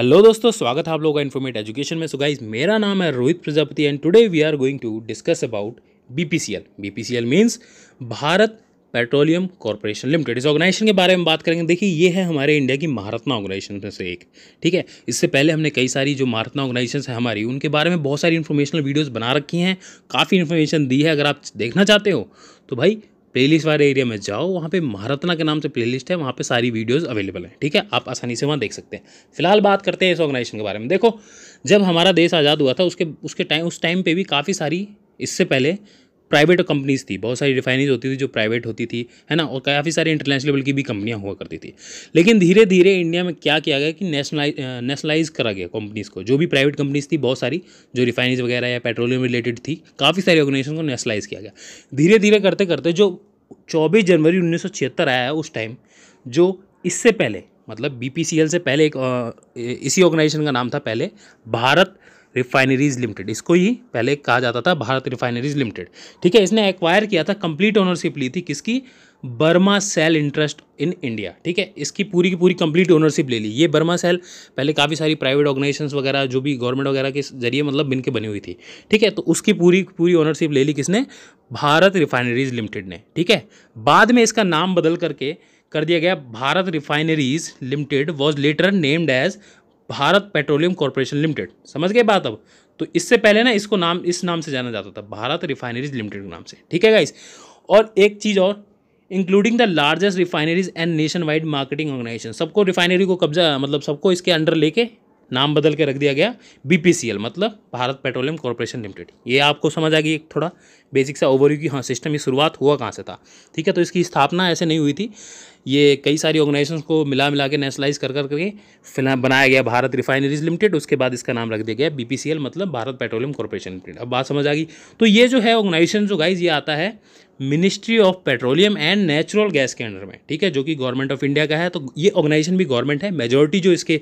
hello दोस्तों स्वागत है आप लोगों का इन्फॉर्मेट एजुकेशन में सो गाइस मेरा नाम है Rohit Prajapati and today we are going to discuss about BPCL BPCL means Bharat Petroleum Corporation Limited इस ऑर्गेनाइजेशन के बारे में बात करेंगे देखिए ये है हमारे इंडिया की महारत्ना ऑर्गेनाइजेशन में से एक ठीक है इससे पहले हमने कई सारी जो महारत्ना ऑर्गेनाइजेशन है हमारी उनके बारे में बहुत सारी इन्फॉर्मेशनल वीडियोज़ बना रखी हैं काफ़ी इन्फॉर्मेशन दी है अगर आप देखना चाहते हो तो भाई प्लेलिस्ट वाले एरिया में जाओ वहाँ पे महारत्ना के नाम से प्लेलिस्ट है वहाँ पे सारी वीडियोस अवेलेबल हैं ठीक है आप आसानी से वहाँ देख सकते हैं फिलहाल बात करते हैं इस ऑर्गेनाइजेशन के बारे में देखो जब हमारा देश आज़ाद हुआ था उसके उसके टाइम उस टाइम पे भी काफ़ी सारी इससे पहले प्राइवेट कंपनीज थी बहुत सारी रिफाइनरीज होती थी जो प्राइवेट होती थी है ना और काफ़ी सारी इंटरनेशनल लेवल की भी कंपनियाँ हुआ करती थी लेकिन धीरे धीरे इंडिया में क्या किया गया कि नेशनलाइज नेशनलाइज करा गया कंपनीज़ को जो भी प्राइवेट कंपनीज थी बहुत सारी जो रिफाइनरीज वगैरह या पेट्रोलियम रिलेटेड थी काफ़ी सारी ऑर्गेनाइजेशन को नेशनलाइज किया गया धीरे धीरे करते करते जो चौबीस जनवरी उन्नीस आया है उस टाइम जो इससे पहले मतलब बी से पहले एक इसी ऑर्गेनाइजेशन का नाम था पहले भारत रिफाइनरीज लिमिटेड इसको ही पहले कहा जाता था भारत रिफाइनरीज लिमिटेड ठीक है इसने एक्वायर किया था कंप्लीट ओनरशिप ली थी किसकी Burma Shell interest in India ठीक है इसकी पूरी की पूरी कंप्लीट ओनरशिप ले ली ये बर्मा सेल पहले काफ़ी सारी प्राइवेट ऑर्गेनाइजेशंस वगैरह जो भी गवर्नमेंट वगैरह के जरिए मतलब बिन के बनी हुई थी ठीक है तो उसकी पूरी पूरी ओनरशिप ले ली किसने भारत रिफाइनरीज लिमिटेड ने ठीक है बाद में इसका नाम बदल करके कर दिया गया Bharat Refineries Limited was later named as Bharat Petroleum Corporation Limited समझ गए बात अब तो इससे पहले ना इसको नाम इस नाम से जाना जाता था भारत रिफाइनरीज लिमिटेड के नाम से ठीक है गाइस और एक चीज़ और including the largest refineries and nationwide marketing organisation सबको रिफाइनरी को कब्जा मतलब सबको इसके अंडर लेके नाम बदल के रख दिया गया बी मतलब भारत पेट्रोलियम कॉरपोरेशन लिमिटेड ये आपको समझ आ गई एक थोड़ा बेसिक सा ओवरव्यू की हाँ सिस्टम ये शुरुआत हुआ कहाँ से था ठीक है तो इसकी स्थापना ऐसे नहीं हुई थी ये कई सारी ऑर्गेनाइजेशन को मिला मिला के नेशनलाइज कर कर करके फिलहाल बनाया गया भारत रिफाइनरीज लिमिटेड उसके बाद इसका नाम रख दिया गया बी मतलब भारत पेट्रोलियम कॉरपोरेशन लिमिटेड अब बात समझ आ गई तो ये जो है ऑर्गेनाइजेशन जो गाइज ये आता है Ministry of Petroleum and Natural Gas के अंडर में ठीक है जो कि गवर्नमेंट ऑफ इंडिया का है तो ये ऑर्गेनाइजेशन भी गवर्नमेंट है मेजोरिटी जो इसके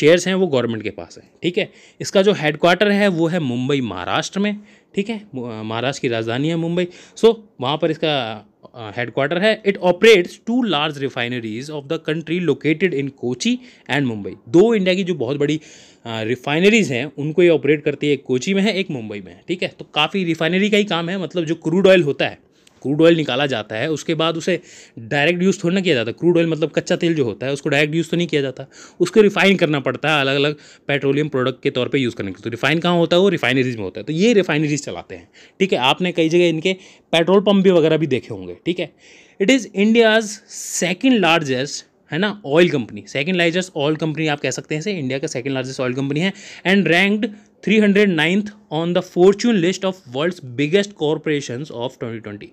शेयर्स हैं वो गवर्नमेंट के पास है ठीक है इसका जो हेडक्वार्टर है वो है मुंबई महाराष्ट्र में ठीक है महाराष्ट्र की राजधानी है मुंबई सो so, वहाँ पर इसका हेडक्वार्टर है it operates two large refineries of the country located in Kochi and Mumbai दो इंडिया की जो बहुत बड़ी रिफाइनरीज हैं उनको ये ऑपरेट करती है एक कोची में है एक मुंबई में है ठीक है तो काफ़ी रिफाइनरी का ही काम है मतलब जो क्रूड ऑयल होता है क्रूड ऑयल निकाला जाता है उसके बाद उसे डायरेक्ट यूज़ थोड़ी ना किया जाता क्रूड ऑयल मतलब कच्चा तेल जो होता है उसको डायरेक्ट यूज़ तो नहीं किया जाता उसको रिफाइन करना पड़ता है अलग अलग पेट्रोलियम प्रोडक्ट के तौर पर यूज़ करने के तो रिफाइन कहाँ होता है वो रिफाइनरीज में होता है तो ये रिफाइनरीज चलाते हैं ठीक है आपने कई जगह इनके पेट्रोल पंप भी वगैरह भी देखे होंगे ठीक है it is India's second largest है ना oil company second largest oil company आप कह सकते हैं इंडिया का सेकंड लार्जेस्ट ऑयल कंपनी है and ranked three ninth on the Fortune list of world's biggest corporation of 2020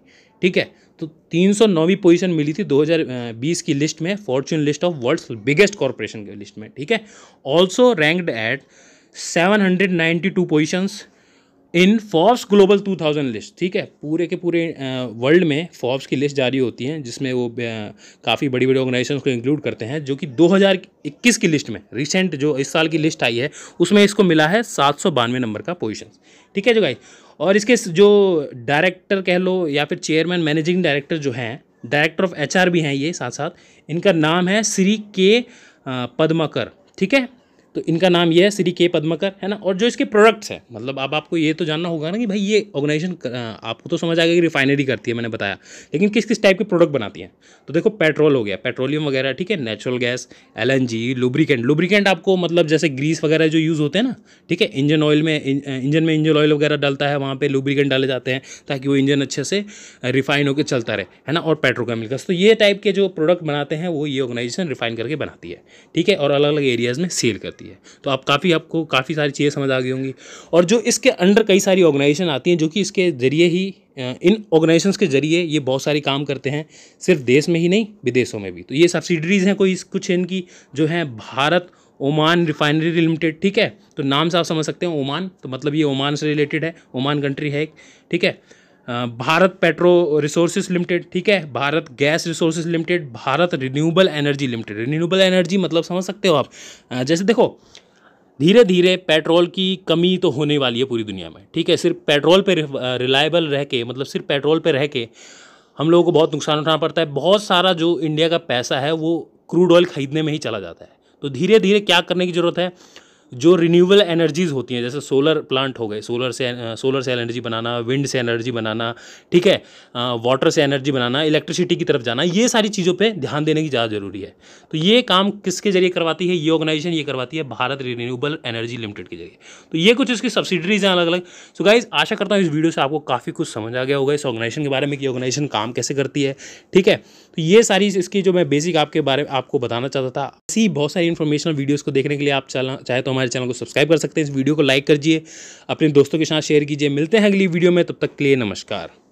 ठीक है तो नौवीं पोजीशन मिली थी 2020 की लिस्ट में Fortune list of world's biggest corporation की लिस्ट में ठीक है also ranked at seven two positions in Forbes Global 2000 list ठीक है पूरे के पूरे वर्ल्ड में फॉर्ब्स की लिस्ट जारी होती है जिसमें वो काफ़ी बड़ी बड़ी ऑर्गेनाइजेशन को इंक्लूड करते हैं जो कि 2021 की लिस्ट में रिसेंट जो इस साल की लिस्ट आई है उसमें इसको मिला है सात नंबर का पोजिशन ठीक है जो गाई और इसके जो डायरेक्टर कह लो या फिर चेयरमैन मैनेजिंग डायरेक्टर जो हैं डायरेक्टर ऑफ एच भी हैं ये साथ साथ इनका नाम है श्री के पदमाकर ठीक है तो इनका नाम ये है श्री के पद्मकर है ना और जो इसके प्रोडक्ट्स हैं मतलब अब आप आपको ये तो जानना होगा ना कि भाई ये ऑर्गेनाइजेशन आपको तो समझ आ गया कि रिफाइनरी करती है मैंने बताया लेकिन किस किस टाइप के प्रोडक्ट बनाती है तो देखो पेट्रोल हो गया पेट्रोलियम वगैरह ठीक है natural gas L N G lubricant lubricant आपको मतलब जैसे ग्रीस वगैरह जो यूज़ होते हैं ना ठीक है इंजन ऑयल में इंजन में इंजन ऑयल वगैरह डालता है वहाँ पर लुब्रिकेंट डाले जाते हैं ताकि वो इंजन अच्छे से रिफाइन होकर चलता रहे है ना और पेट्रोकेमिकल्स तो ये टाइप के जो प्रोडक्ट बनाते हैं वो ये ऑर्गेनाइजेशन रिफाइन करके बनाती है ठीक है और अलग अलग एरियाज़ में सेल करती है जाती है तो आप काफ़ी आपको काफ़ी सारी चीज़ें समझ आ गई होंगी और जो इसके अंडर कई सारी ऑर्गेनाइजेशन आती हैं जो कि इसके ज़रिए ही इन ऑर्गेनाइजेशन के ज़रिए ये बहुत सारे काम करते हैं सिर्फ देश में ही नहीं विदेशों में भी तो ये सब्सिडरीज़ हैं कोई कुछ इनकी जो हैं भारत ओमान रिफाइनरी लिमिटेड ठीक है तो नाम से आप समझ सकते हैं ओमान तो मतलब ये ओमान से रिलेटेड है ओमान कंट्री है ठीक है भारत पेट्रो रिसोर्सेज लिमिटेड ठीक है Bharat Gas Resources Limited Bharat Renewable Energy Limited renewable energy मतलब समझ सकते हो आप जैसे देखो धीरे धीरे पेट्रोल की कमी तो होने वाली है पूरी दुनिया में ठीक है सिर्फ पेट्रोल पे रिलायबल रह के मतलब सिर्फ पेट्रोल पे रह के हम लोगों को बहुत नुकसान उठाना पड़ता है बहुत सारा जो इंडिया का पैसा है वो क्रूड ऑयल ख़रीदने में ही चला जाता है तो धीरे धीरे क्या करने की ज़रूरत है जो रिन्यूबल एनर्जीज़ होती हैं जैसे सोलर प्लांट हो गए सोलर से सोलर से एनर्जी बनाना विंड से एनर्जी बनाना ठीक है वाटर से एनर्जी बनाना इलेक्ट्रिसिटी की तरफ जाना ये सारी चीज़ों पे ध्यान देने की ज़्यादा ज़रूरी है तो ये काम किसके जरिए करवाती है ये ऑर्गेनाइजेशन ये करवाती है भारत रिन्यूएबल एनर्जी लिमिटेड के जरिए तो ये कुछ इसकी सब्सिडीज हैं अलग अलग सो गाइज आशा करता हूँ इस वीडियो से आपको काफ़ी कुछ समझ आ गया होगा इस ऑर्गेनाइजेशन के बारे में कि ऑर्गेनाइजेशन काम कैसे करती है ठीक है तो ये सारी इसकी जो मैं बेसिक आपके बारे में आपको बताना चाहता था ऐसी बहुत सारी इन्फॉर्मेशनल वीडियोस को देखने के लिए आप चाहे तो हमारे चैनल को सब्सक्राइब कर सकते हैं इस वीडियो को लाइक करिए अपने दोस्तों के साथ शेयर कीजिए मिलते हैं अगली वीडियो में तब तक के लिए नमस्कार